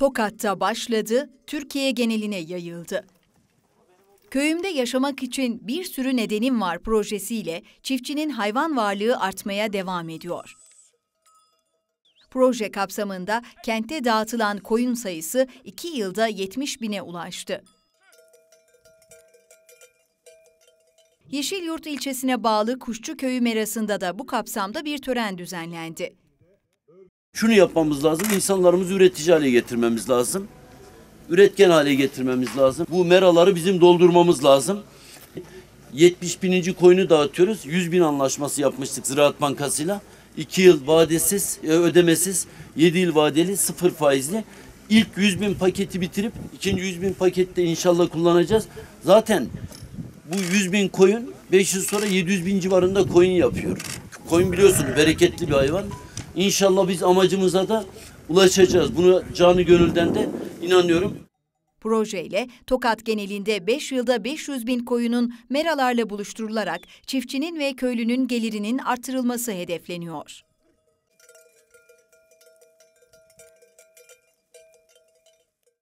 Tokat'ta başladı, Türkiye geneline yayıldı. Köyümde yaşamak için bir sürü nedenim var projesiyle çiftçinin hayvan varlığı artmaya devam ediyor. Proje kapsamında kentte dağıtılan koyun sayısı 2 yılda 70 bine ulaştı. Yeşilyurt ilçesine bağlı Kuşçu Köyü merasında da bu kapsamda bir tören düzenlendi. Şunu yapmamız lazım, insanlarımızı üretici hale getirmemiz lazım. Üretken hale getirmemiz lazım. Bu meraları bizim doldurmamız lazım. 70 bininci koyunu dağıtıyoruz. 100 bin anlaşması yapmıştık Ziraat Bankası'yla. 2 yıl vadesiz, e, ödemesiz, 7 yıl vadeli, 0 faizli. İlk 100 bin paketi bitirip ikinci 100 bin de inşallah kullanacağız. Zaten bu 100 bin koyun 5 yıl sonra 700 bin civarında koyun yapıyor. Koyun biliyorsunuz bereketli bir hayvan. İnşallah biz amacımıza da ulaşacağız. Bunu canı gönülden de inanıyorum. Projeyle Tokat genelinde 5 yılda 500 bin koyunun meralarla buluşturularak çiftçinin ve köylünün gelirinin artırılması hedefleniyor.